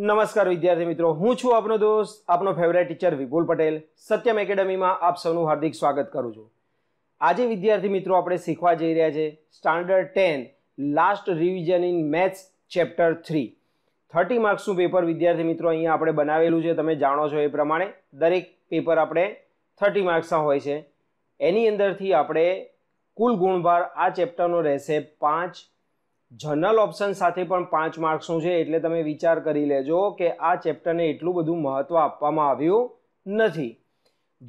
નમસ્કાર વિદ્યાર્થી મિત્રો હું છું આપનો દોસ્ત આપનો ફેવરેટ ટીચર વિપુલ પટેલ સત્યમ એકેડમીમાં આપ સૌનું હાર્દિક સ્વાગત કરું છું આજે વિદ્યાર્થી મિત્રો આપણે શીખવા જઈ રહ્યા છે standard ten last revision in maths chapter three thirty માર્ક્સનું પેપર વિદ્યાર્થી મિત્રો અહીંયા આપણે બનાવેલું છે તમે જાણો છો એ પ્રમાણે દરેક પેપર આપણે થર્ટી માર્ક્સના હોય છે એની અંદરથી આપણે કુલ ગુણભાર આ ચેપ્ટરનો રહેશે પાંચ જનરલ ઓપ્શન સાથે પણ પાંચ માર્ક્સનું છે એટલે તમે વિચાર કરી લેજો કે આ ચેપ્ટરને એટલું બધું મહત્ત્વ આપવામાં આવ્યું નથી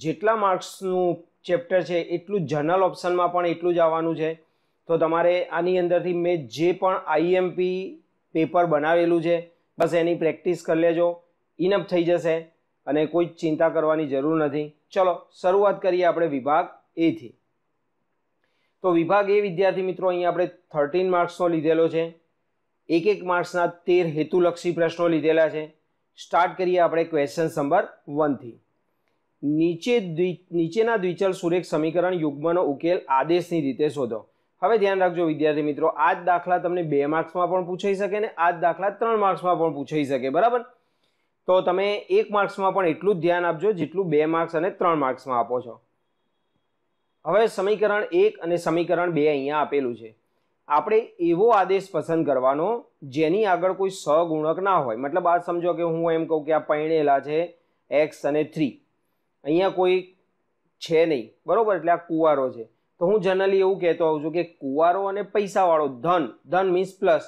જેટલા માર્ક્સનું ચેપ્ટર છે એટલું જનરલ ઓપ્શનમાં પણ એટલું જ આવવાનું છે તો તમારે આની અંદરથી મેં જે પણ આઈએમપી પેપર બનાવેલું છે બસ એની પ્રેક્ટિસ કરી લેજો ઇનફ થઈ જશે અને કોઈ ચિંતા કરવાની જરૂર નથી ચલો શરૂઆત કરીએ આપણે વિભાગ એથી તો વિભાગ એ વિદ્યાર્થી મિત્રો અહીં આપણે થર્ટીન માર્ક્સનો લીધેલો છે એક એક માર્ક્સના તેર હેતુલક્ષી પ્રશ્નો લીધેલા છે સ્ટાર્ટ કરીએ આપણે ક્વેશ્ચન નંબર વનથી નીચે દ્વિ નીચેના દ્વિચલ સુરેખ સમીકરણ યુગ્મનો ઉકેલ આદેશની રીતે શોધો હવે ધ્યાન રાખજો વિદ્યાર્થી મિત્રો આ જ દાખલા તમને બે માર્ક્સમાં પણ પૂછાઈ શકે ને આ જ દાખલા ત્રણ માર્ક્સમાં પણ પૂછાઈ શકે બરાબર તો તમે એક માર્ક્સમાં પણ એટલું જ ધ્યાન આપજો જેટલું બે માર્ક્સ અને ત્રણ માર્ક્સમાં આપો છો હવે સમીકરણ એક અને સમીકરણ બે અહીંયા આપેલું છે આપણે એવો આદેશ પસંદ કરવાનો જેની આગળ કોઈ સગુણક ના હોય મતલબ આ સમજો કે હું એમ કહું કે આ પરણેલા છે એક્સ અને થ્રી અહીંયા કોઈ છે નહીં બરાબર એટલે આ કુવારો છે તો હું જનરલી એવું કહેતો હોઉં છું કે કુવારો અને પૈસાવાળો ધન ધન મીન્સ પ્લસ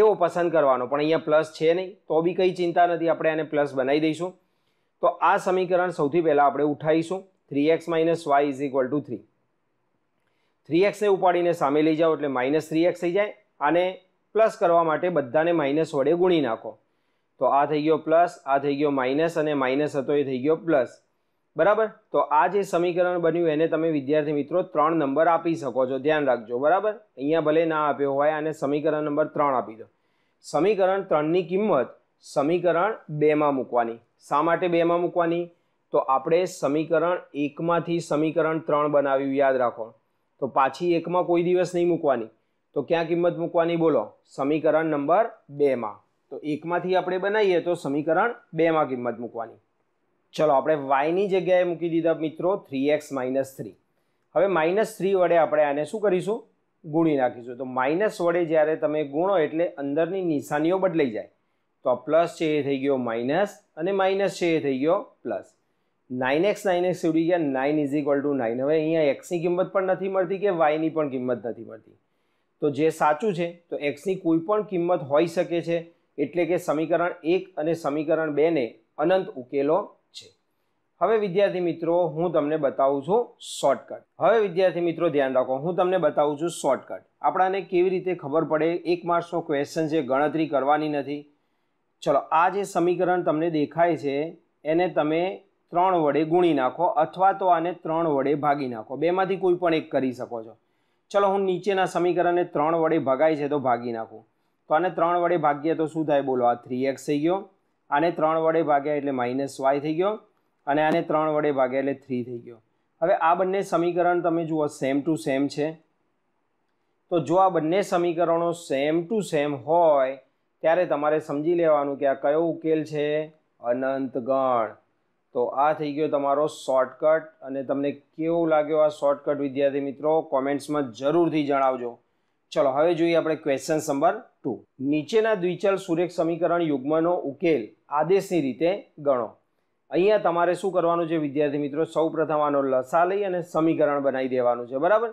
એવો પસંદ કરવાનો પણ અહીંયા પ્લસ છે નહીં તો બી કંઈ ચિંતા નથી આપણે આને પ્લસ બનાવી દઈશું તો આ સમીકરણ સૌથી પહેલાં આપણે ઉઠાવીશું three x minus y is equal to three three એક્સને ઉપાડીને સામે લઈ જાઓ એટલે માઇનસ થ્રી એક્સ થઈ જાય અને પ્લસ કરવા માટે બધાને માઇનસ વડે ગુણી નાખો તો આ થઈ ગયો પ્લસ આ થઈ ગયો માઇનસ અને માઇનસ હતો એ થઈ ગયો પ્લસ બરાબર તો આ જે સમીકરણ બન્યું એને તમે વિદ્યાર્થી મિત્રો ત્રણ નંબર આપી શકો છો ધ્યાન રાખજો બરાબર અહીંયા ભલે ના આપ્યો હોય અને સમીકરણ નંબર ત્રણ આપી દો સમીકરણ ત્રણની કિંમત સમીકરણ બેમાં મૂકવાની શા માટે બેમાં મૂકવાની તો આપણે સમીકરણ એકમાંથી સમીકરણ ત્રણ બનાવ્યું યાદ રાખો તો પાછી એકમાં કોઈ દિવસ નહીં મૂકવાની તો ક્યાં કિંમત મૂકવાની બોલો સમીકરણ નંબર બેમાં તો એકમાંથી આપણે બનાવીએ તો સમીકરણ બેમાં કિંમત મૂકવાની ચલો આપણે વાયની જગ્યાએ મૂકી દીધા મિત્રો થ્રી એક્સ માઇનસ થ્રી હવે માઇનસ થ્રી વડે આપણે આને શું કરીશું ગુણી નાખીશું તો માઇનસ વડે જ્યારે તમે ગુણો એટલે અંદરની નિશાનીઓ બદલાઈ જાય તો પ્લસ છે એ થઈ ગયો માઇનસ અને માઇનસ છે એ થઈ ગયો plus nine x nine x ઉડી ગયા nine is equal to nine હવે અહીંયા એક્સની કિંમત પણ નથી મળતી કે વાયની પણ કિંમત નથી મળતી તો જે સાચું છે તો એક્સની કોઈ પણ કિંમત હોઈ શકે છે એટલે કે સમીકરણ એક અને સમીકરણ બેને અનંત ઉકેલો છે હવે વિદ્યાર્થી મિત્રો હું તમને બતાવું છું શોર્ટકટ હવે વિદ્યાર્થી મિત્રો ધ્યાન રાખો હું તમને બતાવું છું શોર્ટકટ આપણાને કેવી રીતે ખબર પડે એક માર્ક્સનો ક્વેશ્ચન છે ગણતરી કરવાની નથી ચલો આ જે સમીકરણ તમને દેખાય છે એને તમે ત્રણ વડે ગુણી નાખો અથવા તો આને ત્રણ વડે ભાગી નાખો બેમાંથી કોઈ પણ એક કરી શકો છો ચલો હું નીચેના સમીકરણને ત્રણ વડે ભગાય છે તો ભાગી નાખું તો આને ત્રણ વડે ભાગીએ તો શું થાય બોલો આ થ્રી એક્સ થઈ ગયો આને ત્રણ વડે ભાગ્યા એટલે માઇનસ વાય થઈ ગયો અને આને ત્રણ વડે ભાગ્યા એટલે થ્રી થઈ ગયો હવે આ બંને સમીકરણ તમે જુઓ સેમ ટુ સેમ છે તો જો આ બંને સમીકરણો સેમ ટુ સેમ હોય ત્યારે તમારે સમજી લેવાનું કે આ કયો ઉકેલ છે અનંતગણ તો આ થઈ ગયો તમારો શોર્ટકટ અને તમને કેવો લાગ્યો આ શોર્ટકટ વિદ્યાર્થી મિત્રો કોમેન્ટ્સમાં જરૂરથી જણાવજો ચલો હવે જોઈએ આપણે ક્વેશ્ચન નંબર ટુ નીચેના દ્વિચલ સુરેખ સમીકરણ યુગ્મનો ઉકેલ આદેશની રીતે ગણો અહીંયા તમારે શું કરવાનું છે વિદ્યાર્થી મિત્રો સૌ પ્રથમ આનો લસા લઈ અને સમીકરણ બનાવી દેવાનું છે બરાબર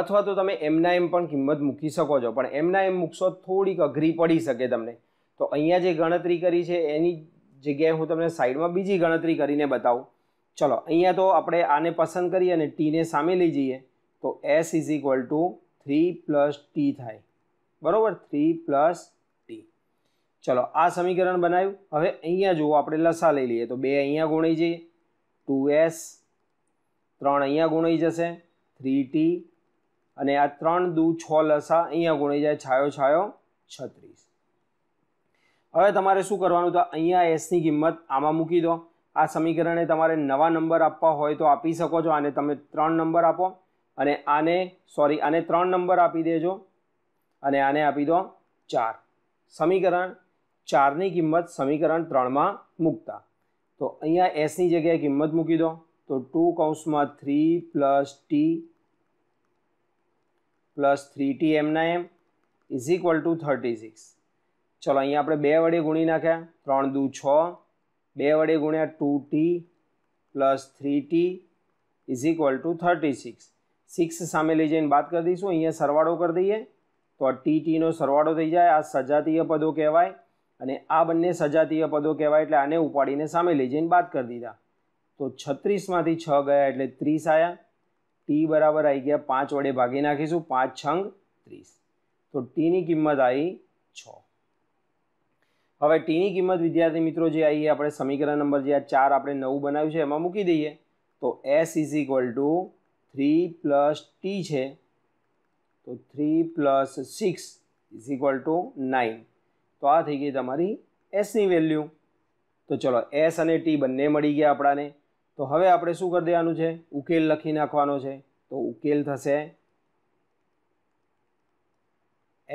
અથવા તો તમે એમના એમ પણ કિંમત મૂકી શકો છો પણ એમના એમ મૂકશો થોડીક અઘરી પડી શકે તમને તો અહીંયા જે ગણતરી કરી છે એની જગ્યાએ હું તમને સાઈડમાં બીજી ગણતરી કરીને બતાવું ચલો અહીંયા તો આપણે આને પસંદ કરીએ અને ટીને સામે લઈ જઈએ તો s is equal to three plus t થાય બરાબર થ્રી પ્લસ ટી ચલો આ સમીકરણ બનાવ્યું હવે અહીંયા જુઓ આપણે લસા લઈ લઈએ તો બે અહીંયા ગુણાઈ જઈએ ટુ એસ ત્રણ અહીંયા ગુણાઈ જશે થ્રી ટી અને આ ત્રણ દુ છ લસા અહીંયા ગુણાઈ જાય છાયો છાયો છત્રીસ હવે તમારે શું કરવાનું તો અહીંયા એસની કિંમત આમાં મૂકી દો આ સમીકરણે તમારે નવા નંબર આપવા હોય તો આપી શકો છો આને તમે ત્રણ નંબર આપો અને આને સોરી આને ત્રણ નંબર આપી દેજો અને આને આપી દો ચાર સમીકરણ ચારની કિંમત સમીકરણ ત્રણમાં મૂકતા તો અહીંયા એસની જગ્યાએ કિંમત મૂકી દો તો ટુ કૌંસમાં three plus t plus three t એમના એમ is equal to thirty six ચલો અહીંયા આપણે બે વડે ગુણી નાખ્યા ત્રણ દુ છ બે વડે ગુણ્યા two t plus three t is equal to thirty six six સામે લઈ જઈને વાત કરી દઈશું અહીંયા સરવાળો કરી દઈએ તો આ ટી ટીનો સરવાળો થઈ જાય આ સજાતીય પદો કહેવાય અને આ બંને સજાતીય પદો કહેવાય એટલે આને ઉપાડીને સામે લઈ જઈને બાદ કરી દીધા તો છત્રીસમાંથી છ ગયા એટલે ત્રીસ આવ્યા ટી બરાબર આવી ગયા પાંચ વડે ભાગી નાખીશું પાંચ છંગ ત્રીસ તો ટીની કિંમત આવી છ હવે ટીની કિંમત વિદ્યાર્થી મિત્રો જે આવી આપણે સમીકરણ નંબર જે આ ચાર આપણે નવું બનાવ્યું છે એમાં મૂકી દઈએ તો s is equal to three plus t છે તો three plus six is equal to nine તો આ થઈ ગઈ તમારી એસની વેલ્યુ તો ચલો એસ અને ટી બંને મળી ગયા આપણાને તો હવે આપણે શું કરી દેવાનું છે ઉકેલ લખી નાખવાનો છે તો ઉકેલ થશે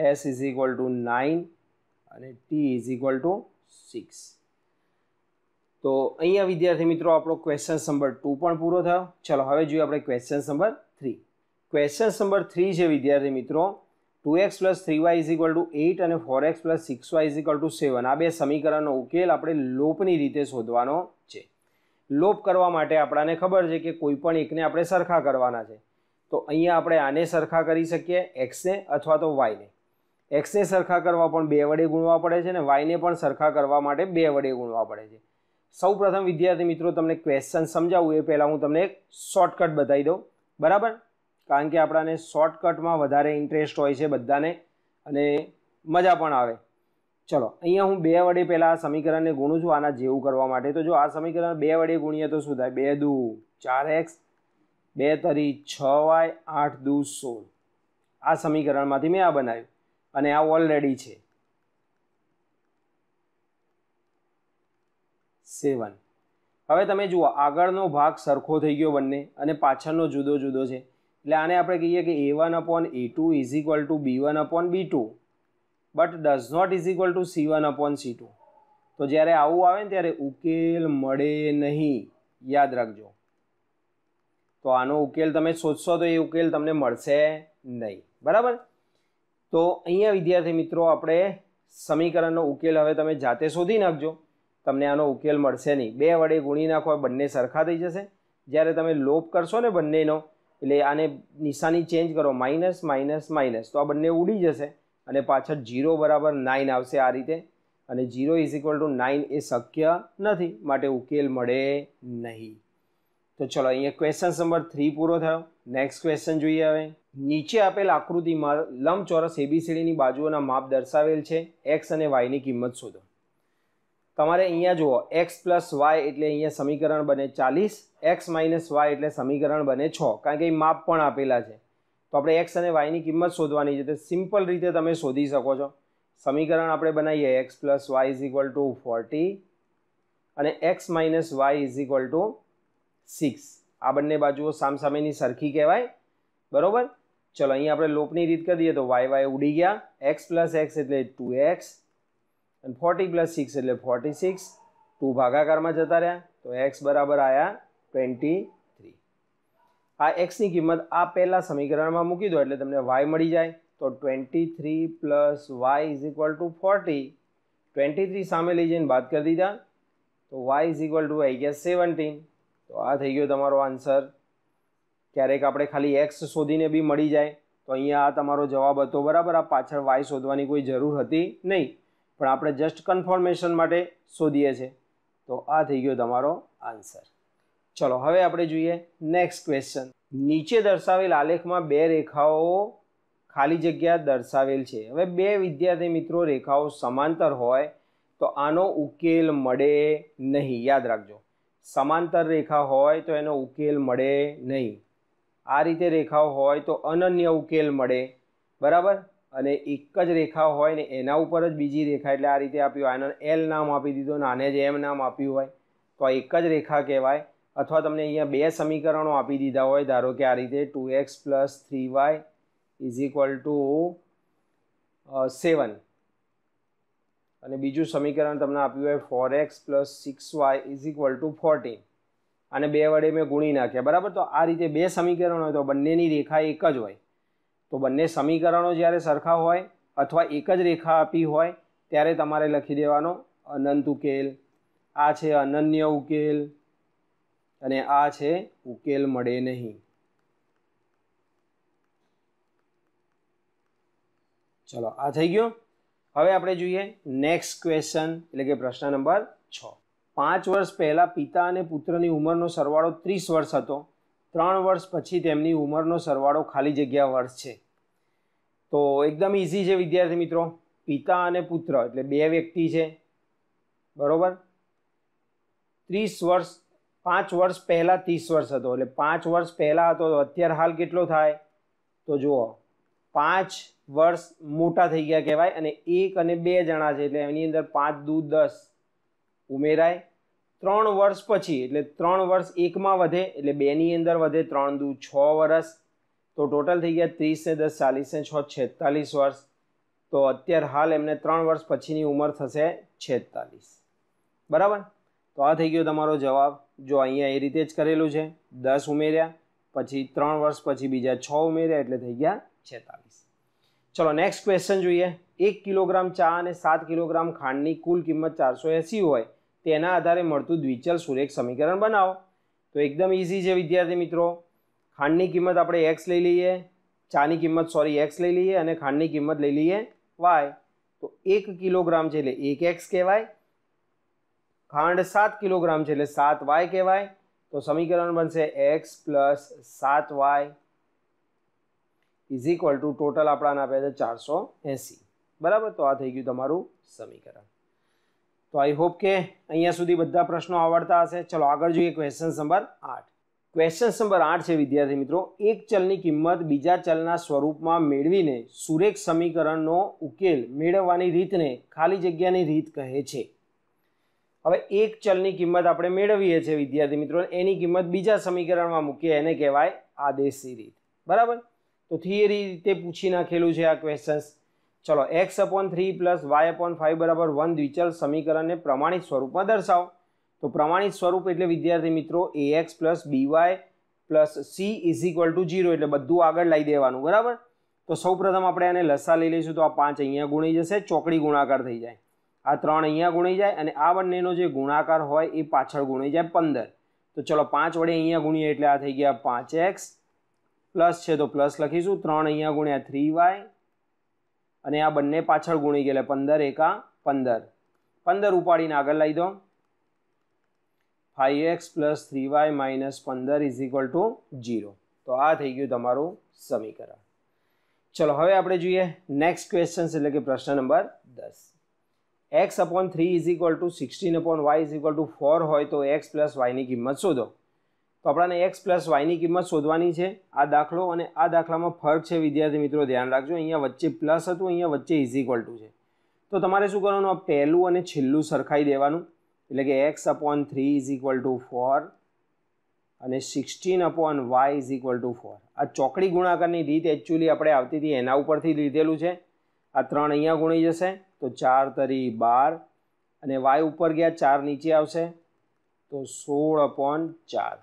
s is equal to nine અને t is equal to six તો અહીંયા વિદ્યાર્થી મિત્રો આપણો ક્વેશ્ચન નંબર ટુ પણ પૂરો થયો ચલો હવે જોઈએ આપણે question number three question number three છે વિદ્યાર્થી મિત્રો two x plus three y is equal to eight અને four x plus six y is equal to seven આ બે સમીકરણનો ઉકેલ આપણે લોપની રીતે શોધવાનો છે લોપ કરવા માટે આપણાને ખબર છે કે કોઈ પણ એકને આપણે સરખા કરવાના છે તો અહીંયા આપણે આને સરખા કરી શકીએ એક્સને અથવા તો વાયને એક્સને સરખા કરવા પણ બે વડે ગુણવા પડે છે અને વાયને પણ સરખા કરવા માટે બે વડે ગુણવા પડે છે સૌ વિદ્યાર્થી મિત્રો તમને ક્વેશ્ચન સમજાવું એ પહેલાં હું તમને એક શોર્ટકટ બતાવી દઉં બરાબર કારણ કે આપણાને શોર્ટકટમાં વધારે ઇન્ટરેસ્ટ હોય છે બધાને અને મજા પણ આવે ચલો અહીંયા હું બે વડે પહેલાં આ સમીકરણને ગુણું છું આના જેવું કરવા માટે તો જો આ સમીકરણ બે વડે ગુણીએ તો શું થાય બે દુ ચાર એક્સ બે તરી છ વાય આઠ દુ સોળ આ સમીકરણમાંથી મેં આ બનાવ્યું અને આ ઓલરેડી છે સેવન હવે તમે જુઓ આગળનો ભાગ સરખો થઈ ગયો બંને અને પાછળનો જુદો જુદો છે એટલે આને આપણે કહીએ કે a one upon a two is equal to b one upon b two but does not is equal to c one upon c two તો જ્યારે આવું આવે ને ત્યારે ઉકેલ મળે નહીં યાદ રાખજો તો આનો ઉકેલ તમે શોધશો તો એ ઉકેલ તમને મળશે નહીં બરાબર તો અહીંયા વિદ્યાર્થી મિત્રો આપણે સમીકરણનો ઉકેલ હવે તમે જાતે શોધી નાખજો તમને આનો ઉકેલ મળશે નહીં બે વડે ગુણી નાખો બંને સરખા થઈ જશે જ્યારે તમે લોપ કરશો ને બંનેનો એટલે આને નિશાની ચેન્જ કરો માઇનસ માઇનસ માઇનસ તો આ બંને ઉડી જશે અને પાછળ જીરો બરાબર નાઇન આવશે આ રીતે અને zero is equal to nine એ શક્ય નથી માટે ઉકેલ મળે નહીં તો ચલો અહીંયા ક્વેશ્ચન નંબર થ્રી પૂરો થયો નેક્સ્ટ ક્વેશ્ચન જોઈએ હવે નીચે આપેલ આકૃતિમાં લંબચોરસ એબીસીડીની બાજુઓના માપ દર્શાવેલ છે એક્સ અને વાયની કિંમત શોધો તમારે અહીંયા જુઓ એક્સ પ્લસ વાય એટલે અહીંયા સમીકરણ બને ચાલીસ એક્સ માઇનસ વાય એટલે સમીકરણ બને છ કારણ કે એ માપ પણ આપેલા છે તો આપણે એક્સ અને વાયની કિંમત શોધવાની છે તે સિમ્પલ રીતે તમે શોધી શકો છો સમીકરણ આપણે બનાવીએ x plus y is equal to forty અને x minus y is equal to six આ બંને બાજુઓ સામસામેની સરખી કહેવાય બરાબર ચલો અહીં આપણે લોપની રીત કરી દઈએ તો વાય વાય ઉડી ગયા એક્સ પ્લસ એક્સ એટલે ટુ એક્સ અને ફોર્ટી પ્લસ સિક્સ એટલે ફોર્ટી સિક્સ ટુ ભાગાકારમાં જતા રહ્યા તો એક્સ બરાબર આવ્યા ટ્વેન્ટી થ્રી આ એક્સની કિંમત આ પહેલાં સમીકરણમાં મૂકી દો એટલે તમને વાય મળી જાય તો twenty three plus y is equal to forty twenty three સામે લઈ જઈને બાદ કરી દીધા તો વાય ઇઝ ઇક્વલ ટુ આઈ ગયા સેવન્ટીન તો આ થઈ ગયો તમારો આન્સર ક્યારેક આપણે ખાલી એક્સ શોધીને બી મળી જાય તો અહીંયા આ તમારો જવાબ હતો બરાબર આ પાછળ વાય શોધવાની કોઈ જરૂર હતી નહીં પણ આપણે જસ્ટ કન્ફર્મેશન માટે શોધીએ છીએ તો આ થઈ ગયો તમારો આન્સર ચલો હવે આપણે જોઈએ નેક્સ્ટ ક્વેશ્ચન નીચે દર્શાવેલ આલેખમાં બે રેખાઓ ખાલી જગ્યા દર્શાવેલ છે હવે બે વિદ્યાર્થી મિત્રો રેખાઓ સમાંતર હોય તો આનો ઉકેલ મળે નહીં યાદ રાખજો સમાંતર રેખા હોય તો એનો ઉકેલ મળે નહીં આ રીતે રેખાઓ હોય તો અનન્ય ઉકેલ મળે બરાબર અને એક જ રેખા હોય ને એના ઉપર જ બીજી રેખા એટલે આ રીતે આપ્યું હોય આને એલ નામ આપી દીધું અને આને જ એમ નામ આપ્યું હોય તો આ એક જ રેખા કહેવાય અથવા તમને અહીંયા બે સમીકરણો આપી દીધા હોય ધારો કે આ રીતે two x plus three y is equal to seven અને બીજું સમીકરણ તમને આપ્યું હોય four x plus six y is equal to forty અને બે વડે મેં ગુણી નાખ્યા બરાબર તો આ રીતે બે સમીકરણ હોય તો બંનેની રેખા એક જ હોય તો બંને સમીકરણો જ્યારે સરખા હોય અથવા એક જ રેખા આપી હોય ત્યારે તમારે લખી દેવાનો અનંત ઉકેલ આ છે અનન્ય ઉકેલ અને આ છે ઉકેલ મળે નહીં ચલો આ થઈ ગયો હવે આપણે જોઈએ નેક્સ્ટ ક્વેશ્ચન એટલે કે પ્રશ્ન નંબર છ પાંચ વર્ષ પહેલાં પિતા અને પુત્રની ઉંમરનો સરવાળો ત્રીસ વર્ષ હતો ત્રણ વર્ષ પછી તેમની ઉંમરનો સરવાળો ખાલી જગ્યા વર્ષ છે તો એકદમ ઇઝી છે વિદ્યાર્થી મિત્રો પિતા અને પુત્ર એટલે બે વ્યક્તિ છે બરાબર ત્રીસ વર્ષ પાંચ વર્ષ પહેલાં ત્રીસ વર્ષ હતો એટલે પાંચ વર્ષ પહેલાં હતો અત્યારે હાલ કેટલો થાય તો જુઓ પાંચ વર્ષ મોટા થઈ ગયા કહેવાય અને એક અને બે જણા છે એટલે એની અંદર પાંચ દૂ દસ ઉમેરાય ત્રણ વર્ષ પછી એટલે ત્રણ વર્ષ એકમાં વધે એટલે બેની અંદર વધે ત્રણ દૂ છ વર્ષ તો ટોટલ થઈ ગયા ત્રીસ ને દસ ચાલીસ ને છ છેતાલીસ વર્ષ તો અત્યારે હાલ એમને ત્રણ વર્ષ પછીની ઉંમર થશે છેતાલીસ બરાબર તો આ થઈ ગયો તમારો જવાબ જો અહીંયા એ રીતે જ કરેલું છે દસ ઉમેર્યા પછી ત્રણ વર્ષ પછી બીજા છ ઉમેર્યા એટલે થઈ ગયા છેતાલીસ ચલો નેક્સ્ટ ક્વેશ્ચન જોઈએ એક કિલોગ્રામ ચા અને સાત કિલોગ્રામ ખાંડની કુલ કિંમત ચારસો એંસી હોય તેના આધારે મળતું દ્વિચલ સુરેખ સમીકરણ બનાવો તો એકદમ ઇઝી છે વિદ્યાર્થી મિત્રો ખાંડની કિંમત આપણે એક્સ લઈ લઈએ ચાની કિંમત સોરી એક્સ લઈ લઈએ અને ખાંડની કિંમત લઈ લઈએ વાય તો એક કિલોગ્રામ છે એટલે એક એક્સ કહેવાય ખાંડ સાત કિલોગ્રામ છે એટલે સાત વાય કહેવાય તો સમીકરણ બનશે એક્સ પ્લસ સાત y is equal to total આપણાને આપ્યા છે ચારસો એંસી બરાબર તો આ થઈ ગયું તમારું સમીકરણ તો આઈ હોપ કે અહીંયા સુધી બધા પ્રશ્નો આવડતા હશે ચલો આગળ જોઈએ ક્વેશ્ચન નંબર આઠ ક્વેશ્ચન નંબર આઠ છે વિદ્યાર્થી મિત્રો એક ચલની કિંમત બીજા ચલના સ્વરૂપમાં મેળવીને સુરેખ સમીકરણનો ઉકેલ મેળવવાની રીતને ખાલી જગ્યાની રીત કહે છે હવે એક ચલની કિંમત આપણે મેળવીએ છીએ વિદ્યાર્થી મિત્રો એની કિંમત બીજા સમીકરણમાં મૂકીએ એને કહેવાય આદેશી રીત બરાબર તો થિયરી રીતે પૂછી નાખેલું છે આ ક્વેશ્ચન્સ ચલો x upon three plus y upon five બરાબર વન દ્વિચલ સમીકરણને પ્રમાણિત સ્વરૂપમાં દર્શાવો તો પ્રમાણિત સ્વરૂપ એટલે વિદ્યાર્થી મિત્રો a x plus b y plus c is equal to zero એટલે બધું આગળ લાવી દેવાનું બરાબર તો સૌ પ્રથમ આપણે આને લસા લઈ લઈશું તો આ પાંચ અહીંયા ગુણી જશે ચોકડી ગુણાકાર થઈ જાય આ ત્રણ અહીંયા ગુણાઈ જાય અને આ બંનેનો જે ગુણાકાર હોય એ પાછળ ગુણાઈ જાય પંદર તો ચલો પાંચ વડે અહીંયા ગુણીએ એટલે આ થઈ ગયા પાંચ એક્સ પ્લસ છે તો પ્લસ લખીશું ત્રણ અહીંયા ગુણ્યા થ્રી વાય અને આ બંને પાછળ ગુણી ગયેલા પંદર એકા પંદર પંદર ઉપાડીને આગળ લઈ દો five x plus three y minus પંદર ઇઝ ઇક્વલ ટુ જીરો તો આ થઈ ગયું તમારું સમીકરણ ચલો હવે આપણે જોઈએ નેક્સ્ટ ક્વેશ્ચન્સ એટલે કે પ્રશ્ન નંબર દસ x upon three is equal to sixteen upon y is equal to four હોય તો એક્સ પ્લસ વાયની કિંમત શોધો તો આપણને એક્સ પ્લસ વાયની કિંમત શોધવાની છે આ દાખલો અને આ દાખલામાં ફર્ક છે વિદ્યાર્થી મિત્રો ધ્યાન રાખજો અહીંયા વચ્ચે પ્લસ હતું અહીંયા વચ્ચે ઇઝ ટુ છે તો તમારે શું કરવાનું આ પહેલું અને છેલ્લું સરખાઈ દેવાનું એટલે કે x upon three is equal to four અને sixteen upon y is equal to four આ ચોકડી ગુણાકારની રીત એકચ્યુઅલી આપણે આવતી હતી એના ઉપરથી લીધેલું છે આ ત્રણ અહીંયા ગુણી જશે તો ચાર તરી બાર અને વાય ઉપર ગયા ચાર નીચે આવશે તો સોળ અપોન ચાર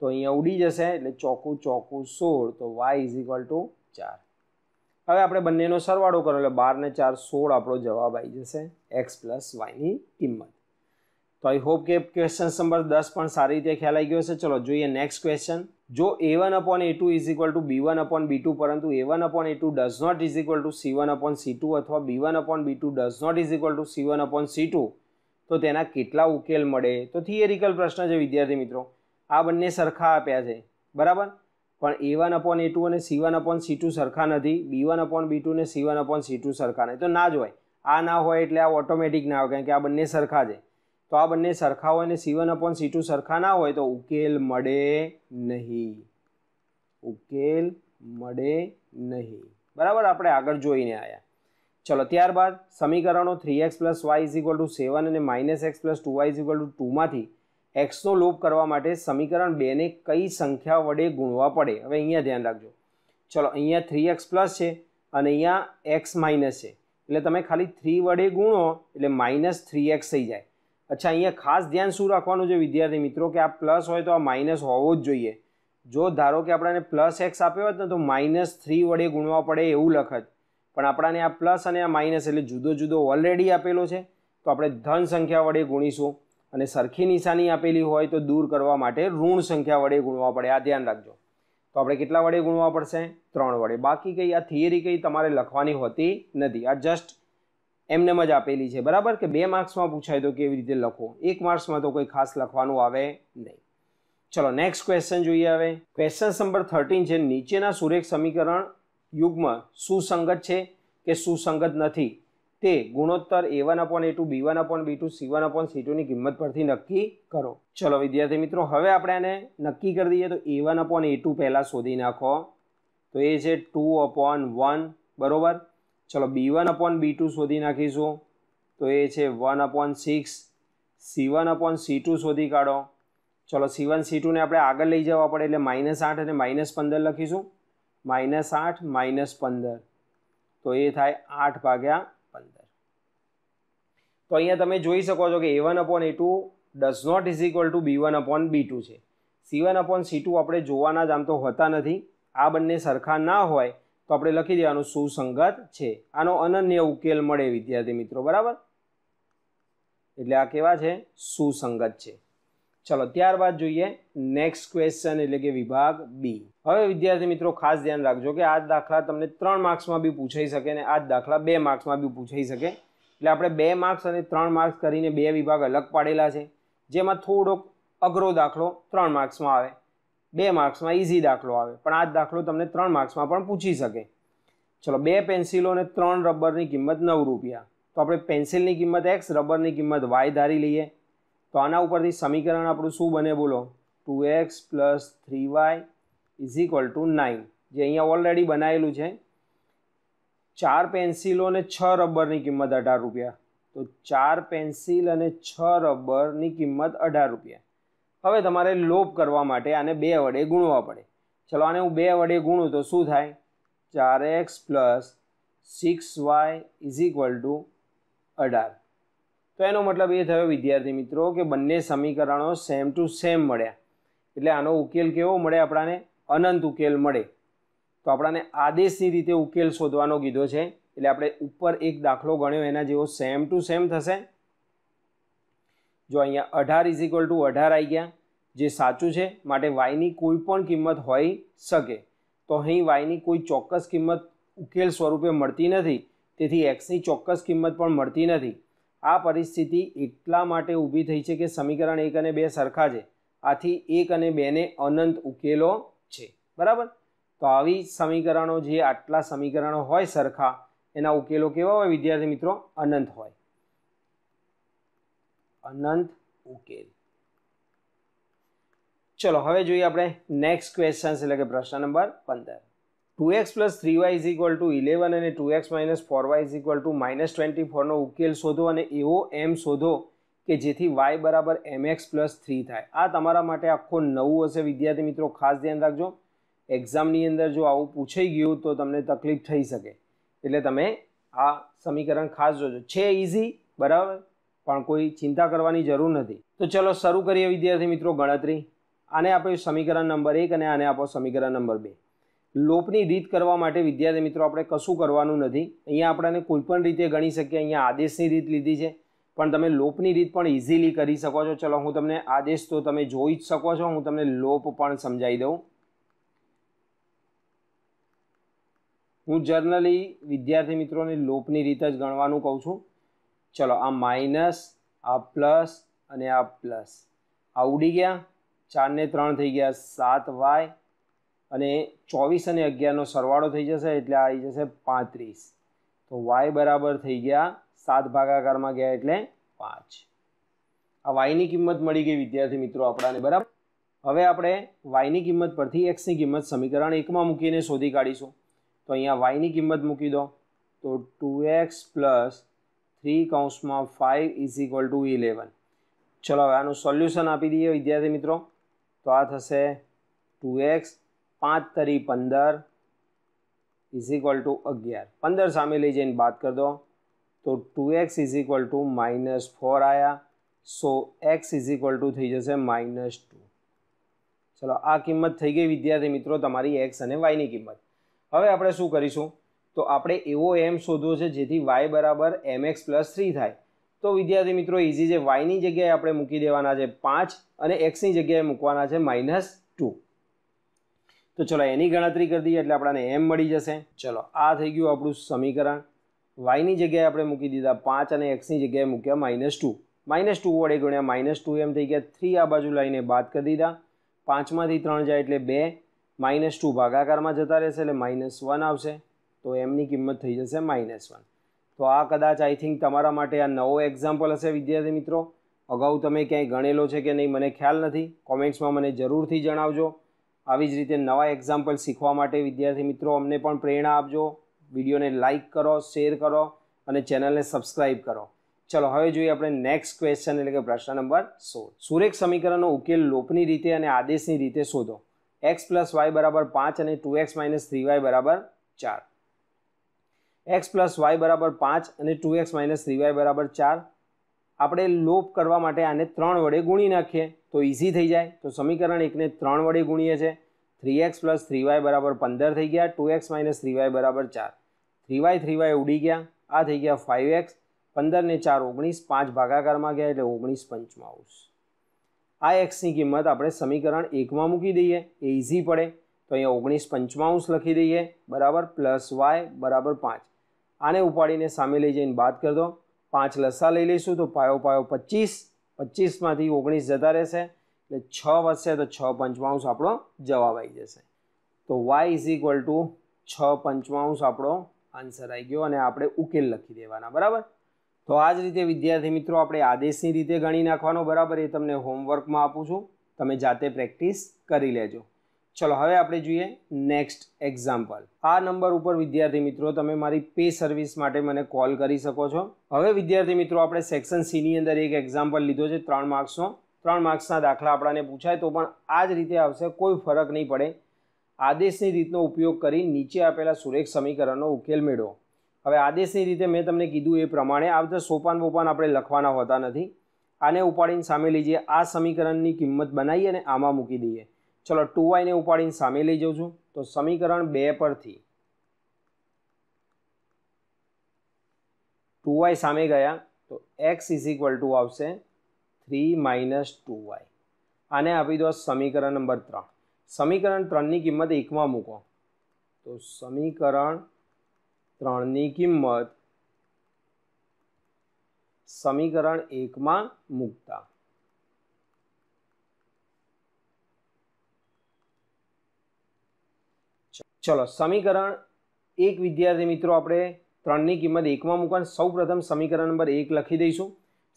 તો અહીંયા ઉડી જશે એટલે ચોખ્ખું ચોખ્ખું સોળ તો વાય ઇઝ ઇક્વલ ટુ ચાર હવે આપણે બંનેનો સરવાળો કરો એટલે બાર ને ચાર સોળ આપણો જવાબ આવી જશે એક્સ પ્લસ વાયની કિંમત તો આઈ હોપ કે ક્વેશ્ચન નંબર દસ પણ સારી રીતે ખ્યાલ આવી ગયો છે ચલો જોઈએ નેક્સ્ટ ક્વેશ્ચન જો a one upon a two is equal to b one upon b two પરંતુ a one upon a two does not is equal to c one upon c two અથવા b one upon b two does not is equal to c one upon c two તો તેના કેટલા ઉકેલ મળે તો theoretical પ્રશ્ન છે વિદ્યાર્થી મિત્રો આ બંને સરખા આપ્યા છે બરાબર પણ a one upon a two અને c one upon c two સરખા નથી b one upon b two ને c one upon c two સરખા નહીં તો ના જ હોય આ ના હોય એટલે આ ઓટોમેટિક ના હોય કારણ કે આ બંને સરખા છે તો આ બંને સરખા હોય ને c one upon c two સરખા ના હોય તો ઉકેલ મળે નહીં ઉકેલ મળે નહીં બરાબર આપણે આગળ જોઈને આવ્યા ચલો ત્યારબાદ સમીકરણો three x plus y is equal to seven અને minus x plus two y is equal to ટુમાંથી એક્સનો લોપ કરવા માટે સમીકરણ બેને કઈ સંખ્યા વડે ગુણવા પડે હવે અહીંયા ધ્યાન રાખજો ચલો અહીંયા થ્રી એક્સ પ્લસ છે અને અહીંયા એક્સ માઇનસ છે એટલે તમે ખાલી થ્રી વડે ગુણો એટલે માઇનસ થ્રી એક્સ થઈ જાય અચ્છા અહીંયા ખાસ ધ્યાન શું રાખવાનું છે વિદ્યાર્થી મિત્રો કે આ પ્લસ હોય તો આ માઇનસ હોવો જ જોઈએ જો ધારો કે આપણાને પ્લસ એક્સ આપ્યો હોત ને તો માઇનસ થ્રી વડે ગુણવા પડે એવું લખત પણ આપણાને આ પ્લસ અને આ માઇનસ એટલે જુદો જુદો ઓલરેડી આપેલો છે તો આપણે ધન સંખ્યા વડે ગુણીશું અને સરખી નિશાની આપેલી હોય તો દૂર કરવા માટે ઋણ સંખ્યા વડે ગુણવા પડે આ ધ્યાન રાખજો તો આપણે કેટલા વડે ગુણવા પડશે ત્રણ વડે બાકી કંઈ આ થિયરી કંઈ તમારે લખવાની હોતી નથી આ જસ્ટ એમનેમ જ આપેલી છે બરાબર કે બે માર્ક્સમાં પૂછાય તો કેવી રીતે લખો એક માર્ક્સમાં તો કોઈ ખાસ લખવાનું આવે નહીં ચલો નેક્સ્ટ ક્વેશ્ચન જોઈએ હવે ક્વેશ્ચન નંબર થર્ટીન છે નીચેના સુરેખ સમીકરણ યુગમાં સુસંગત છે કે સુસંગત નથી તે ગુણોત્તર a one upon a two b one upon b two c one upon c ટુની કિંમત પરથી નક્કી કરો ચલો વિદ્યાર્થી મિત્રો હવે આપણે આને નક્કી કરી દઈએ તો a one upon a two પહેલાં શોધી નાખો તો એ છે ટુ અપોન વન બરાબર ચલો b one upon b two શોધી નાખીશું તો એ છે one upon six c one upon c two શોધી કાઢો ચલો સી વન સી ટુને આપણે આગળ લઈ જવા પડે એટલે માઇનસ આઠ અને માઇનસ પંદર લખીશું માઇનસ આઠ માઇનસ પંદર તો એ થાય આઠ ભાગ્યા પંદર તો અહીંયા તમે જોઈ શકો છો કે a one upon a two does not is equal to b one upon b two છે c one upon c two આપણે જોવાના જ આમ તો હોતા નથી આ બંને સરખા ના હોય તો આપણે લખી દેવાનું સુસંગત છે આનો અનન્ય ઉકેલ મળે વિદ્યાર્થી મિત્રો બરાબર એટલે આ કેવા છે સુસંગત છે ચલો ત્યારબાદ જોઈએ નેક્સ્ટ ક્વેશ્ચન એટલે કે વિભાગ બી હવે વિદ્યાર્થી મિત્રો ખાસ ધ્યાન રાખજો કે આ દાખલા તમને ત્રણ માર્ક્સમાં બી પૂછાઈ શકે ને આ દાખલા બે માર્ક્સમાં બી પૂછાઈ શકે એટલે આપણે બે માર્ક્સ અને ત્રણ માર્ક્સ કરીને બે વિભાગ અલગ પાડેલા છે જેમાં થોડોક અઘરો દાખલો ત્રણ માર્ક્સમાં આવે બે માર્ક્સમાં ઇઝી દાખલો આવે પણ આ દાખલો તમને ત્રણ માર્ક્સમાં પણ પૂછી શકે ચલો બે પેન્સિલો અને ત્રણ રબરની કિંમત નવ રૂપિયા તો આપણે પેન્સિલની કિંમત એક્સ રબરની કિંમત વાય ધારી લઈએ તો આના ઉપરથી સમીકરણ આપણું શું બને બોલો two x plus three y is equal to nine જે અહીંયા ઓલરેડી બનાવેલું છે ચાર પેન્સિલો અને છ રબરની કિંમત અઢાર રૂપિયા તો ચાર પેન્સિલ અને છ રબરની કિંમત અઢાર રૂપિયા હવે તમારે લોપ કરવા માટે આને બે વડે ગુણવા પડે ચલો આને હું બે વડે ગુણું તો શું થાય ચાર x plus six y is equal to અઢાર તો એનો મતલબ એ થયો વિદ્યાર્થી મિત્રો કે બંને સમીકરણો સેમ ટુ સેમ મળ્યા એટલે આનો ઉકેલ કેવો મળે આપણાને અનંત ઉકેલ મળે તો આપણાને આદેશની રીતે ઉકેલ શોધવાનો કીધો છે એટલે આપણે ઉપર એક દાખલો ગણ્યો એના જેવો સેમ ટુ સેમ થશે જો અહીંયા અઢાર ઇઝ ઇક્વલ ટુ અઢાર આવી ગયા જે સાચું છે માટે વાયની કોઈ પણ કિંમત હોઈ શકે તો અહીં વાયની કોઈ ચોક્કસ કિંમત ઉકેલ સ્વરૂપે મળતી નથી તેથી એક્સની ચોક્કસ કિંમત પણ મળતી નથી આ પરિસ્થિતિ એટલા માટે ઊભી થઈ છે કે સમીકરણ એક અને બે સરખા છે આથી એક અને બેને અનંત ઉકેલો છે બરાબર તો આવી સમીકરણો જે આટલા સમીકરણો હોય સરખા એના ઉકેલો કેવા હોય વિદ્યાર્થી મિત્રો અનંત હોય અનંત ઉકેલ ચલો હવે જોઈએ આપણે નેક્સ્ટ ક્વેશ્ચન એટલે કે પ્રશ્ન નંબર પંદર two x plus three y is equal to eleven અને two x minus four y is equal to minus twenty ફોરનો ઉકેલ શોધો અને એવો એમ શોધો કે જેથી વાય બરાબર એમ એક્સ પ્લસ થ્રી થાય આ તમારા માટે આખો નવું હશે વિદ્યાર્થી મિત્રો ખાસ ધ્યાન રાખજો એક્ઝામની અંદર જો આવું પૂછાઈ ગયું તો તમને તકલીફ થઈ શકે એટલે તમે આ સમીકરણ ખાસ જોજો છે ઇઝી બરાબર પણ કોઈ ચિંતા કરવાની જરૂર નથી તો ચલો શરૂ કરીએ વિદ્યાર્થી મિત્રો ગણતરી આને આપ્યું સમીકરણ નંબર એક અને આને આપો સમીકરણ નંબર બે લોપની રીત કરવા માટે વિદ્યાર્થી મિત્રો આપણે કશું કરવાનું નથી અહીંયા આપણને કોઈપણ રીતે ગણી શકીએ અહીંયા આદેશની રીત લીધી છે પણ તમે લોપની રીત પણ ઇઝીલી કરી શકો છો ચલો હું તમને આદેશ તો તમે જોઈ જ શકો છો હું તમને લોપ પણ સમજાવી દઉં હું જનરલી વિદ્યાર્થી મિત્રોને લોપની રીત જ ગણવાનું કહું છું ચલો આ માઇનસ આ પ્લસ અને આ પ્લસ આ ઉડી ગયા ચારને ત્રણ થઈ ગયા સાત વાય અને ચોવીસ અને અગિયારનો સરવાળો થઈ જશે એટલે આવી જશે પાંત્રીસ તો વાય બરાબર થઈ ગયા સાત ભાગાકારમાં ગયા એટલે પાંચ આ વાયની કિંમત મળી ગઈ વિદ્યાર્થી મિત્રો આપણાને બરાબર હવે આપણે વાયની કિંમત પરથી એક્સની કિંમત સમીકરણ એકમાં મૂકીને શોધી કાઢીશું તો અહીંયા વાયની કિંમત મૂકી દો તો ટુ એક્સ પ્લસ થ્રી કાઉન્સમાં five is equal to eleven ચલો હવે આનું સોલ્યુશન આપી દઈએ વિદ્યાર્થી મિત્રો તો આ થશે ટુ એક્સ પાંચ તરી પંદર ઇઝ ઇક્વલ ટુ અગિયાર પંદર સામે લઈ જઈને બાદ કરી દો તો two x is equal to minus four આવ્યા so x is equal to થઈ જશે માઇનસ ટુ ચલો આ કિંમત થઈ ગઈ વિદ્યાર્થી મિત્રો તમારી એક્સ અને વાયની કિંમત હવે આપણે શું કરીશું તો આપણે એવો એમ શોધવો છે જેથી વાય બરાબર એમ એક્સ પ્લસ થ્રી થાય તો વિદ્યાર્થી મિત્રો ઇઝી જે વાયની જગ્યાએ આપણે મૂકી દેવાના છે પાંચ અને એક્સની જગ્યાએ મૂકવાના છે માઇનસ ટુ તો ચલો એની ગણતરી કરી દઈએ એટલે આપણને એમ મળી જશે ચલો આ થઈ ગયું આપણું સમીકરણ વાયની જગ્યાએ આપણે મૂકી દીધા પાંચ અને એક્સની જગ્યાએ મૂક્યા માઇનસ ટુ માઇનસ ટુ વડે ગણ્યા માઇનસ ટુ એમ થઈ ગયા થ્રી આ બાજુ લઈને બાદ કરી દીધા પાંચમાંથી ત્રણ જાય એટલે બે માઇનસ ટુ ભાગાકારમાં જતા રહેશે એટલે માઇનસ વન આવશે તો એમની કિંમત થઈ જશે માઇનસ વન તો આ કદાચ આઈ થિંક તમારા માટે આ નવો એક્ઝામ્પલ હશે વિદ્યાર્થી મિત્રો અગાઉ તમે ક્યાંય ગણેલો છે કે નહીં મને ખ્યાલ નથી કોમેન્ટ્સમાં મને જરૂરથી જણાવજો આવી જ રીતે નવા એક્ઝામ્પલ શીખવા માટે વિદ્યાર્થી મિત્રો અમને પણ પ્રેરણા આપજો વિડીયોને લાઇક કરો શેર કરો અને ચેનલને સબસ્ક્રાઇબ કરો ચલો હવે જોઈએ આપણે નેક્સ્ટ ક્વેશ્ચન એટલે કે પ્રશ્ન નંબર સોળ સુરેખ સમીકરણનો ઉકેલ લોપની રીતે અને આદેશની રીતે શોધો એક્સ પ્લસ વાય બરાબર પાંચ અને two x minus three y બરાબર ચાર એક્સ પ્લસ વાય બરાબર પાંચ અને two x minus three y બરાબર ચાર આપણે લોપ કરવા માટે આને ત્રણ વડે ગુણી નાખીએ તો ઇઝી થઈ જાય તો સમીકરણ એકને ત્રણ વડે ગુણીએ છે three x plus three y બરાબર પંદર થઈ ગયા two x minus three y બરાબર ચાર થ્રી વાય થ્રી વાય ઉડી ગયા આ થઈ ગયા ફાઇવ એક્સ પંદર ને ચાર ઓગણીસ પાંચ ભાગાકારમાં ગયા એટલે ઓગણીસ પંચમાઉસ આ એક્સની કિંમત આપણે સમીકરણ એકમાં મૂકી દઈએ એ ઇઝી પડે તો અહીંયા ઓગણીસ પંચમાંશ લખી દઈએ બરાબર પ્લસ વાય બરાબર પાંચ આને ઉપાડીને સામે લઈ જઈને બાદ કરી દો પાંચ લસા લઈ લઈશું તો પાયો પાયો પચીસ પચીસમાંથી ઓગણીસ જતા રહેશે એટલે છ વધશે તો છ પંચમાંશ આપણો જવાબ આવી જશે તો વાય ઇઝ ઇક્વલ ટુ છ પંચમાંશ આપણો આન્સર આવી ગયો અને આપણે ઉકેલ લખી દેવાના બરાબર તો આ જ રીતે વિદ્યાર્થી મિત્રો આપણે આદેશની રીતે ગણી નાખવાનો બરાબર એ તમને હોમવર્કમાં આપું છું તમે જાતે પ્રેક્ટિસ કરી લેજો ચલો હવે આપણે જોઈએ નેક્સ્ટ એક્ઝામ્પલ આ નંબર ઉપર વિદ્યાર્થી મિત્રો તમે મારી પે સર્વિસ માટે મને કોલ કરી શકો છો હવે વિદ્યાર્થી મિત્રો આપણે સેક્શન સીની અંદર એક એક્ઝામ્પલ લીધો છે ત્રણ માર્ક્સનો ત્રણ માર્ક્સના દાખલા આપણાને પૂછાય તો પણ આ જ રીતે આવશે કોઈ ફરક નહીં પડે આદેશની રીતનો ઉપયોગ કરી નીચે આપેલા સુરેખ સમીકરણનો ઉકેલ મેળવો હવે આદેશની રીતે મેં તમને કીધું એ પ્રમાણે આ બધા સોપાન બોપાન આપણે લખવાના હોતા નથી આને ઉપાડીને સામે લઈ જઈએ આ સમીકરણની કિંમત બનાવી અને આમાં મૂકી દઈએ ચલો ટુ વાયને ઉપાડીને સામે લઈ જાઉં છું તો સમીકરણ બે પરથી ટુ વાય સામે ગયા તો એક્સ ઇઝ ઇક્વલ ટુ આવશે થ્રી માઇનસ ટુ વાય આને આપી દો સમીકરણ નંબર ત્રણ સમીકરણ ત્રણની કિંમત એકમાં મૂકો તો સમીકરણ ત્રણની કિંમત સમીકરણ એકમાં મૂકતા ચલો સમીકરણ એક વિદ્યાર્થી મિત્રો આપણે ત્રણની કિંમત એકમાં મૂકવાની સૌ પ્રથમ સમીકરણ નંબર એક લખી દઈશું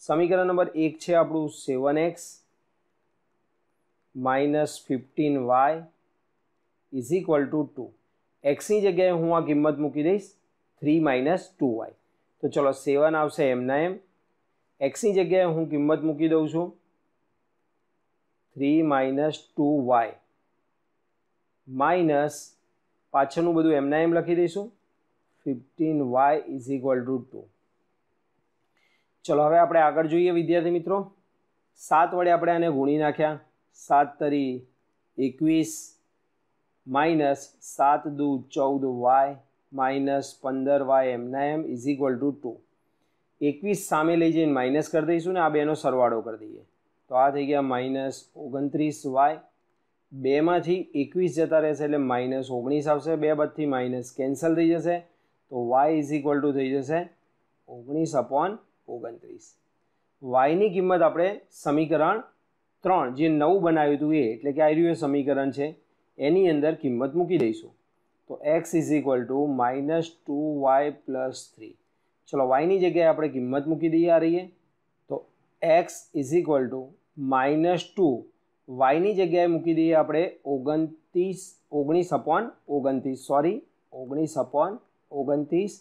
સમીકરણ નંબર એક છે આપણું seven x minus fifteen y is equal to two એક્સની જગ્યાએ હું આ કિંમત મૂકી દઈશ થ્રી માઇનસ ટુ વાય તો ચલો સેવન આવશે એમના એમ એક્સની જગ્યાએ હું કિંમત મૂકી દઉં છું three minus two y minus પાછળનું બધું એમના એમ લખી દઈશું fifteen y is equal to two ચલો હવે આપણે આગળ જોઈએ વિદ્યાર્થી મિત્રો સાત વડે આપણે આને ગુણી નાખ્યા સાત તરી એકવીસ માઇનસ સાત દુ ચૌદ વાય માઇનસ પંદર વાય એમના એમ ઇઝ ઇક્વલ ટુ ટુ એકવીસ સામે લઈ જઈને માઇનસ કરી દઈશું ને આ બેનો સરવાળો કરી દઈએ તો આ થઈ ગયા માઇનસ ઓગણત્રીસ વાય બેમાંથી એકવીસ જતા રહેશે એટલે માઇનસ ઓગણીસ આવશે બે બાદથી માઇનસ કેન્સલ થઈ જશે તો વાય ઇઝ ઇક્વલ ટુ થઈ જશે ઓગણીસ અપોન ઓગણત્રીસ વાયની કિંમત આપણે સમીકરણ ત્રણ જે નવું બનાવ્યું હતું એ એટલે કે આ રહ્યું એ સમીકરણ છે એની અંદર કિંમત મૂકી દઈશું તો x is equal to minus two y plus three ચલો વાયની જગ્યાએ આપણે કિંમત મૂકી દઈએ આ રહીએ તો x is equal to minus two વાયની જગ્યાએ મૂકી દઈએ આપણે ઓગણત્રીસ ઓગણીસ અપોન ઓગણત્રીસ સોરી ઓગણીસ અપોન ઓગણત્રીસ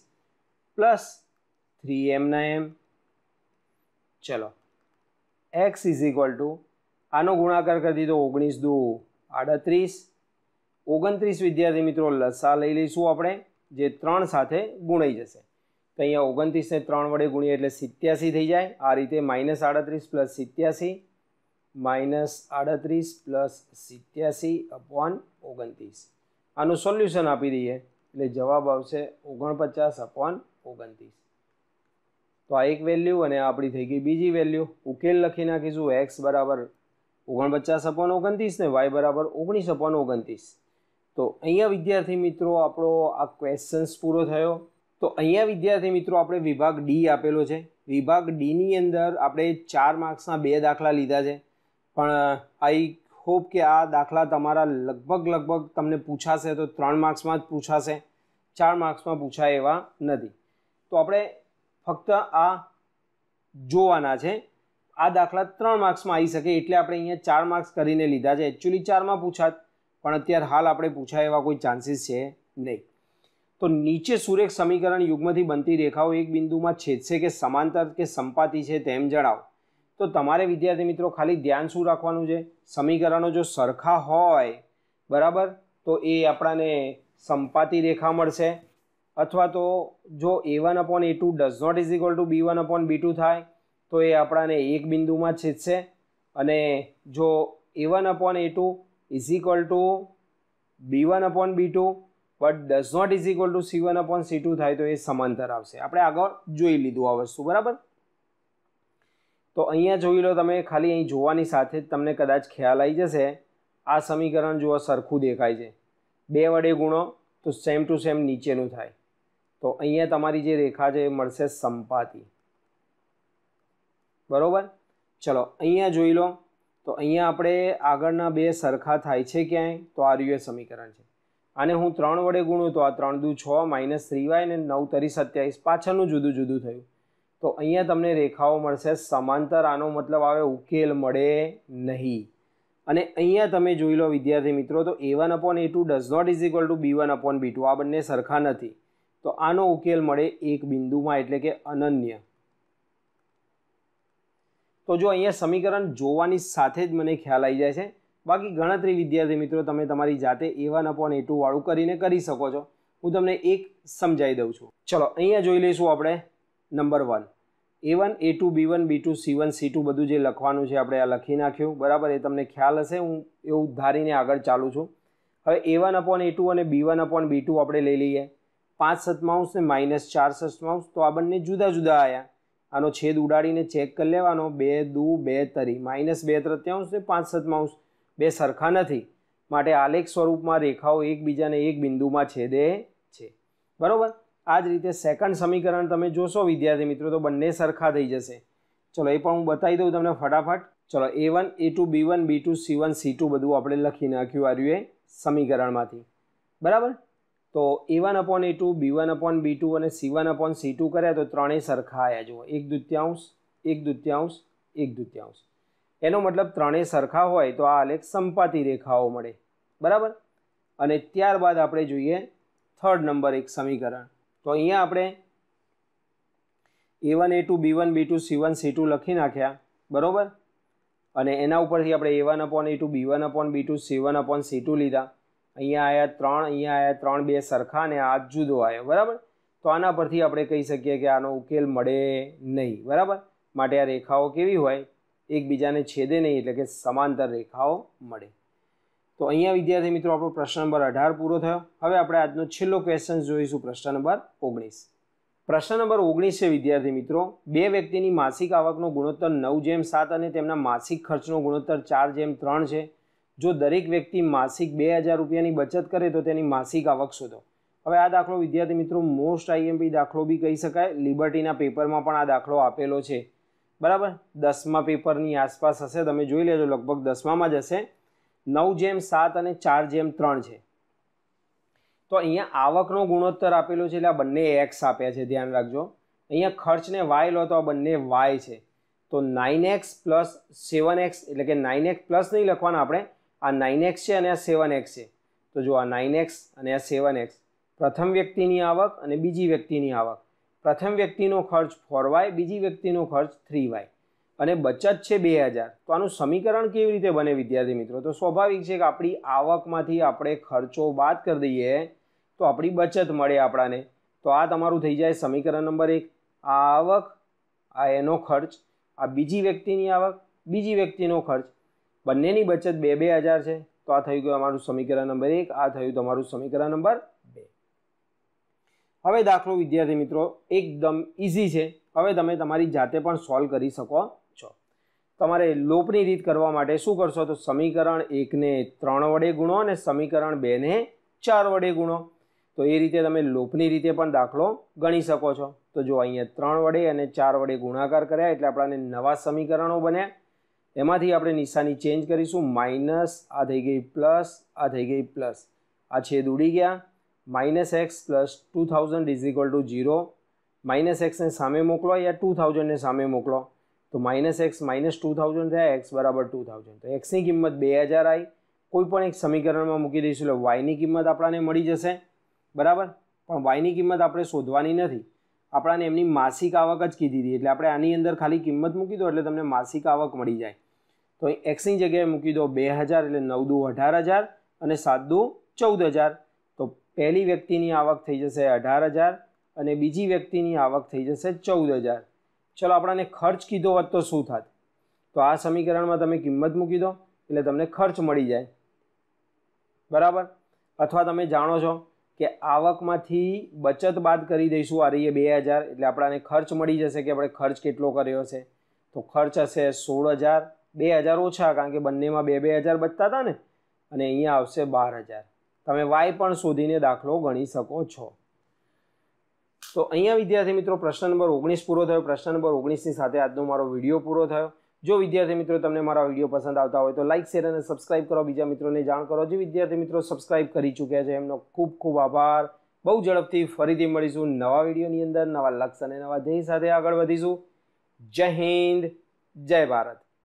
પ્લસ થ્રી એમના એમ ચલો એક્સ ઇઝ ઇક્વલ ટુ આનો ગુણાકાર કરી દીધો ઓગણીસ દુ આડત્રીસ ઓગણત્રીસ વિદ્યાર્થી મિત્રો લસા લઈ લઈશું આપણે જે ત્રણ સાથે ગુણાઈ જશે તો અહીંયા ઓગણત્રીસને ત્રણ વડે ગુણીએ એટલે સિત્યાસી થઈ જાય આ રીતે માઇનસ આડત્રીસ પ્લસ સિત્યાસી માઇનસ આડત્રીસ પ્લસ સિત્યાસી અપોન ઓગણત્રીસ આનું સોલ્યુશન આપી દઈએ એટલે જવાબ આવશે ઓગણપચાસ અપોન ઓગણત્રીસ તો આ એક વેલ્યુ અને આપણી થઈ ગઈ બીજી વેલ્યુ ઉકેલ લખી નાખીશું એક્સ બરાબર ઓગણપચાસ અપોન ઓગણત્રીસ ને વાય બરાબર ઓગણીસ અપોન ઓગણત્રીસ તો અહીંયા વિદ્યાર્થી મિત્રો આપણો આ ક્વેશ્ચન્સ પૂરો થયો તો અહીંયા વિદ્યાર્થી મિત્રો આપણે વિભાગ ડી આપેલો છે વિભાગ ડીની અંદર આપણે ચાર માર્ક્સના બે દાખલા લીધા છે પણ આઈ હોપ કે આ દાખલા તમારા લગભગ લગભગ તમને પૂછાશે તો ત્રણ માર્ક્સમાં જ પૂછાશે ચાર માર્ક્સમાં પૂછાય એવા નથી તો આપણે ફક્ત આ જોવાના છે આ દાખલા ત્રણ માર્ક્સમાં આવી શકે એટલે આપણે અહીંયા ચાર માર્ક્સ કરીને લીધા છે એકચ્યુઅલી ચારમાં પૂછાત પણ અત્યારે હાલ આપણે પૂછાય એવા કોઈ ચાન્સીસ છે નહીં તો નીચે સુરેખ સમીકરણ યુગ્મથી બનતી રેખાઓ એક બિંદુમાં છેદશે કે સમાંતર કે સંપાતી છે તેમ જણાવો તો તમારે વિદ્યાર્થી મિત્રો ખાલી ધ્યાન શું રાખવાનું છે સમીકરણો જો સરખા હોય બરાબર તો એ આપણાને સંપાતી રેખા મળશે અથવા તો જો a one upon a two does not is equal to b one upon b two થાય તો એ આપણાને એક બિંદુમાં છેદશે અને જો a one upon a two is equal to b one upon b two but does not is equal to c one upon c two થાય તો એ સમાંતર આવશે આપણે આગળ જોઈ લીધું આ વસ્તુ બરાબર તો અહીંયા જોઈ લો તમે ખાલી અહીં જોવાની સાથે જ તમને કદાચ ખ્યાલ આવી જશે આ સમીકરણ જુઓ સરખું દેખાય છે બે વડે ગુણો તો સેમ ટુ સેમ નીચેનું થાય તો અહીંયા તમારી જે રેખા છે એ મળશે સંપાતી બરાબર ચલો અહીંયા જોઈ લો તો અહીંયા આપણે આગળના બે સરખા થાય છે ક્યાંય તો આ રહ્યું સમીકરણ છે અને હું ત્રણ વડે ગુણું તો આ ત્રણ દુ છ માઇનસ થ્રી વાય ને નવ તરી સત્યાવીસ પાછળનું જુદું જુદું થયું તો અહીંયા તમને રેખાઓ મળશે સમાંતર આનો મતલબ આવે ઉકેલ મળે નહીં અને અહીંયા તમે જોઈ લો વિદ્યાર્થી મિત્રો તો a one upon a two does not is equal to b one upon b two આ બંને સરખા નથી તો આનો ઉકેલ મળે એક બિંદુમાં એટલે કે અનન્ય તો જો અહીંયા સમીકરણ જોવાની સાથે જ મને ખ્યાલ આવી જાય છે બાકી ગણતરી વિદ્યાર્થી મિત્રો તમે તમારી જાતે a one upon a two વાળું કરીને કરી શકો છો હું તમને એક સમજાવી દઉં છું ચલો અહીંયા જોઈ લઈશું આપણે number one a one a two b one b two c one c two બધું જે લખવાનું છે આપણે આ લખી નાખ્યું બરાબર એ તમને ખ્યાલ હશે હું એવું ધારીને આગળ ચાલું છું હવે a one upon a two અને b one upon b two આપણે લઈ લઈએ પાંચ સતમાંશ ને માઇનસ ચાર સતમાંશ તો આ બંને જુદા જુદા આવ્યા આનો છેદ ઉડાડીને ચેક કરી લેવાનો બે દુ બે તરી માઇનસ બે તૃત્યાંશ ને પાંચ સતમાઉસ બે સરખા નથી માટે આલેખ સ્વરૂપમાં રેખાઓ એકબીજાને એક બિંદુમાં છેદે છે બરાબર આ જ રીતે સેકન્ડ સમીકરણ તમે જોશો વિદ્યાર્થી મિત્રો તો બંને સરખા થઈ જશે ચલો એ પણ હું બતાવી દઉં તમને ફટાફટ ચલો a one a two b one b two c one c two બધું આપણે લખી નાખ્યું આર્યું એ સમીકરણમાંથી બરાબર તો a one upon a two b one upon b two અને c one upon c two કર્યા તો ત્રણેય સરખા આવ્યા જુઓ એક દુત્યાંશ એક દુત્યાંશ એક દુત્યાંશ એનો મતલબ ત્રણેય સરખા હોય તો આ આલેખ સંપાતી રેખાઓ મળે બરાબર અને ત્યારબાદ આપણે જોઈએ થર્ડ નંબર એક સમીકરણ તો અહીંયા આપણે a one a two b one b two c one c two લખી નાખ્યા બરાબર અને એના ઉપરથી આપણે a one upon a two b one upon b two c one upon c two લીધા અહીંયા આવ્યા ત્રણ અહીંયા આવ્યા ત્રણ બે સરખા અને આ જુદો આવ્યો બરાબર તો આના પરથી આપણે કહી શકીએ કે આનો ઉકેલ મળે નહીં બરાબર માટે આ રેખાઓ કેવી હોય એકબીજાને છેદે નહીં એટલે કે સમાંતર રેખાઓ મળે તો અહીંયા વિદ્યાર્થી મિત્રો આપણો પ્રશ્ન નંબર અઢાર પૂરો થયો હવે આપણે આજનો છેલ્લો ક્વેશ્ચન જોઈશું પ્રશ્ન નંબર ઓગણીસ પ્રશ્ન નંબર ઓગણીસ છે વિદ્યાર્થી મિત્રો બે વ્યક્તિની માસિક આવકનો ગુણોત્તર નવ જેમ સાત અને તેમના માસિક ખર્ચનો ગુણોત્તર ચાર જેમ ત્રણ છે જો દરેક વ્યક્તિ માસિક બે હજાર રૂપિયાની બચત કરે તો તેની માસિક આવક શોધો હવે આ દાખલો વિદ્યાર્થી મિત્રો મોસ્ટ આઈએમપી દાખલો બી કહી શકાય લિબર્ટીના પેપરમાં પણ આ દાખલો આપેલો છે બરાબર દસમા પેપરની આસપાસ હશે તમે જોઈ લેજો લગભગ દસમામાં જ હશે નવ જેમ સાત અને ચાર જેમ ત્રણ છે તો અહીંયા આવકનો ગુણોત્તર આપેલો છે એટલે આ બંને એક્સ આપ્યા છે ધ્યાન રાખજો અહીંયા ખર્ચને વાય લો તો આ બંને વાય છે તો nine x plus seven x એટલે કે નાઇન એક્સ પ્લસ નહીં લખવાના આપણે આ નાઇન એક્સ છે અને આ સેવન એક્સ છે તો જો આ નાઇન એક્સ અને આ સેવન એક્સ પ્રથમ વ્યક્તિની આવક અને બીજી વ્યક્તિની આવક પ્રથમ વ્યક્તિનો ખર્ચ ફોર વાય બીજી વ્યક્તિનો ખર્ચ થ્રી વાય અને બચત છે બે હજાર તો આનું સમીકરણ કેવી રીતે બને વિદ્યાર્થી મિત્રો તો સ્વાભાવિક છે કે આપણી આવકમાંથી આપણે ખર્ચો બાદ કરી દઈએ તો આપણી બચત મળે આપણાને તો આ તમારું થઈ જાય સમીકરણ નંબર એક આ આવક આ એનો ખર્ચ આ બીજી વ્યક્તિની આવક બીજી વ્યક્તિનો ખર્ચ બંનેની બચત બે બે હજાર છે તો આ થઈ ગયું અમારું સમીકરણ નંબર એક આ થયું તમારું સમીકરણ નંબર બે હવે દાખલો વિદ્યાર્થી મિત્રો એકદમ ઇઝી છે હવે તમે તમારી જાતે પણ સોલ્વ કરી શકો તમારે લોપની રીત કરવા માટે શું કરશો તો સમીકરણ એકને ત્રણ વડે ગુણો અને સમીકરણ બેને ચાર વડે ગુણો તો એ રીતે તમે લોપની રીતે પણ દાખલો ગણી શકો છો તો જો અહીંયા ત્રણ વડે અને ચાર વડે ગુણાકાર કર્યા એટલે આપણાને નવા સમીકરણો બન્યા એમાંથી આપણે નિશાની ચેન્જ કરીશું માઇનસ આ થઈ ગઈ પ્લસ આ થઈ ગઈ પ્લસ આ છેદ ઉડી ગયા minus x plus two thousand is equal to zero minus એક્સને સામે મોકલો યા ટુ થાઉઝન્ડને સામે મોકલો તો minus x minus two thousand થયા એક્સ બરાબર ટુ થાઉઝન્ડ તો એક્સની કિંમત બે હજાર આવી કોઈ પણ એક સમીકરણમાં મૂકી દઈશું એટલે વાયની કિંમત આપણને મળી જશે બરાબર પણ વાયની કિંમત આપણે શોધવાની નથી આપણાને એમની માસિક આવક જ કીધી હતી એટલે આપણે આની અંદર ખાલી કિંમત મૂકી દો એટલે તમને માસિક આવક મળી જાય તો એક્સની જગ્યાએ મૂકી દો બે હજાર એટલે નવ દુ અઢાર હજાર અને સાત દુ ચૌદ હજાર તો પહેલી વ્યક્તિની આવક થઈ જશે અઢાર હજાર અને બીજી વ્યક્તિની આવક થઈ જશે ચૌદ હજાર ચલો આપણાને ખર્ચ કીધો હોત તો શું થાત તો આ સમીકરણમાં તમે કિંમત મૂકી દો એટલે તમને ખર્ચ મળી જાય બરાબર અથવા તમે જાણો છો કે આવકમાંથી બચત બાદ કરી દઈશું આ રહીએ બે હજાર એટલે આપણાને ખર્ચ મળી જશે કે આપણે ખર્ચ કેટલો કર્યો હશે તો ખર્ચ હશે સોળ હજાર બે હજાર ઓછા કારણ કે બંનેમાં બે બે હજાર બચતા હતા ને અને અહીંયા આવશે બાર હજાર તમે વાય પણ શોધીને દાખલો ગણી શકો છો તો અહીંયા વિદ્યાર્થી મિત્રો પ્રશ્ન નંબર ઓગણીસ પૂરો થયો પ્રશ્ન નંબર ઓગણીસની સાથે આજનો મારો વિડીયો પૂરો થયો જો વિદ્યાર્થી મિત્રો તમને મારા વિડીયો પસંદ આવતા હોય તો લાઇક શેર અને સબસ્ક્રાઇબ કરો બીજા મિત્રોને જાણ કરો જે વિદ્યાર્થી મિત્રો સબસ્ક્રાઇબ કરી ચૂક્યા છે એમનો ખૂબ ખૂબ આભાર બહુ ઝડપથી ફરીથી મળીશું નવા વિડીયોની અંદર નવા લક્ષ અને નવા ધ્યેય સાથે આગળ વધીશું જય હિન્દ જય ભારત